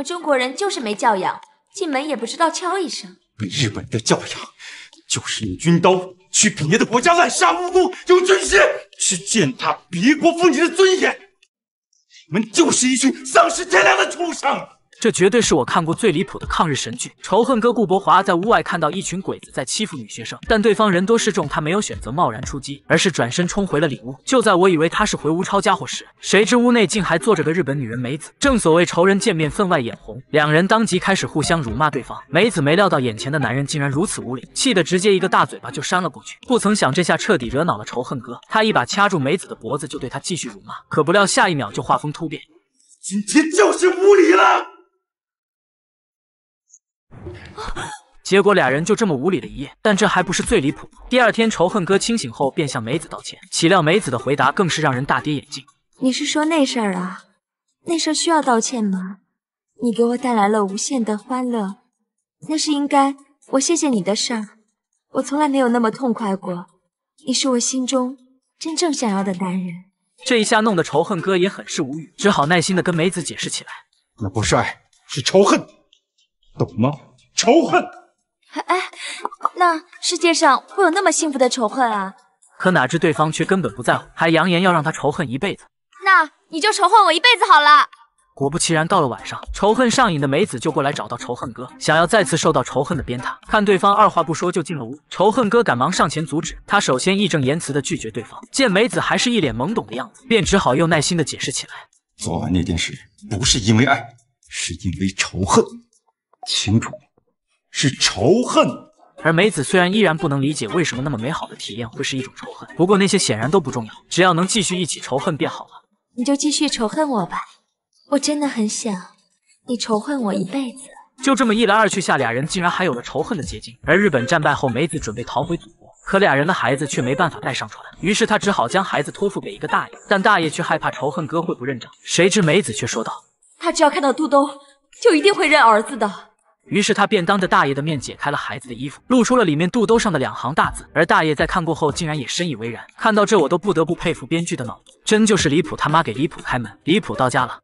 我们中国人就是没教养，进门也不知道敲一声。你们日本的教养，就是用军刀去别的国家滥杀无辜，用军械去践踏别国妇女的尊严。你们就是一群丧失天良的畜生！这绝对是我看过最离谱的抗日神剧。仇恨哥顾博华在屋外看到一群鬼子在欺负女学生，但对方人多势众，他没有选择贸然出击，而是转身冲回了里屋。就在我以为他是回屋抄家伙时，谁知屋内竟还坐着个日本女人梅子。正所谓仇人见面分外眼红，两人当即开始互相辱骂对方。梅子没料到眼前的男人竟然如此无理，气得直接一个大嘴巴就扇了过去。不曾想这下彻底惹恼了仇恨哥，他一把掐住梅子的脖子，就对他继续辱骂。可不料下一秒就画风突变，今天就是无理了。结果俩人就这么无理了一夜，但这还不是最离谱。第二天，仇恨哥清醒后便向梅子道歉，岂料梅子的回答更是让人大跌眼镜。你是说那事儿啊？那事儿需要道歉吗？你给我带来了无限的欢乐，那是应该，我谢谢你的事儿。我从来没有那么痛快过，你是我心中真正想要的男人。这一下弄得仇恨哥也很是无语，只好耐心的跟梅子解释起来。那不帅是仇恨，懂吗？仇恨，哎，那世界上会有那么幸福的仇恨啊？可哪知对方却根本不在乎，还扬言要让他仇恨一辈子。那你就仇恨我一辈子好了。果不其然，到了晚上，仇恨上瘾的梅子就过来找到仇恨哥，想要再次受到仇恨的鞭挞。看对方二话不说就进了屋，仇恨哥赶忙上前阻止。他首先义正言辞的拒绝对方，见梅子还是一脸懵懂的样子，便只好又耐心的解释起来。昨晚那件事不是因为爱，是因为仇恨，清楚吗？是仇恨。而梅子虽然依然不能理解为什么那么美好的体验会是一种仇恨，不过那些显然都不重要，只要能继续一起仇恨便好了。你就继续仇恨我吧，我真的很想你仇恨我一辈子。就这么一来二去下，俩人竟然还有了仇恨的结晶。而日本战败后，梅子准备逃回祖国，可俩人的孩子却没办法带上船，于是她只好将孩子托付给一个大爷，但大爷却害怕仇恨哥会不认账，谁知梅子却说道：“他只要看到肚兜，就一定会认儿子的。”于是他便当着大爷的面解开了孩子的衣服，露出了里面肚兜上的两行大字。而大爷在看过后，竟然也深以为然。看到这，我都不得不佩服编剧的脑子，真就是离谱！他妈给离谱开门，离谱到家了。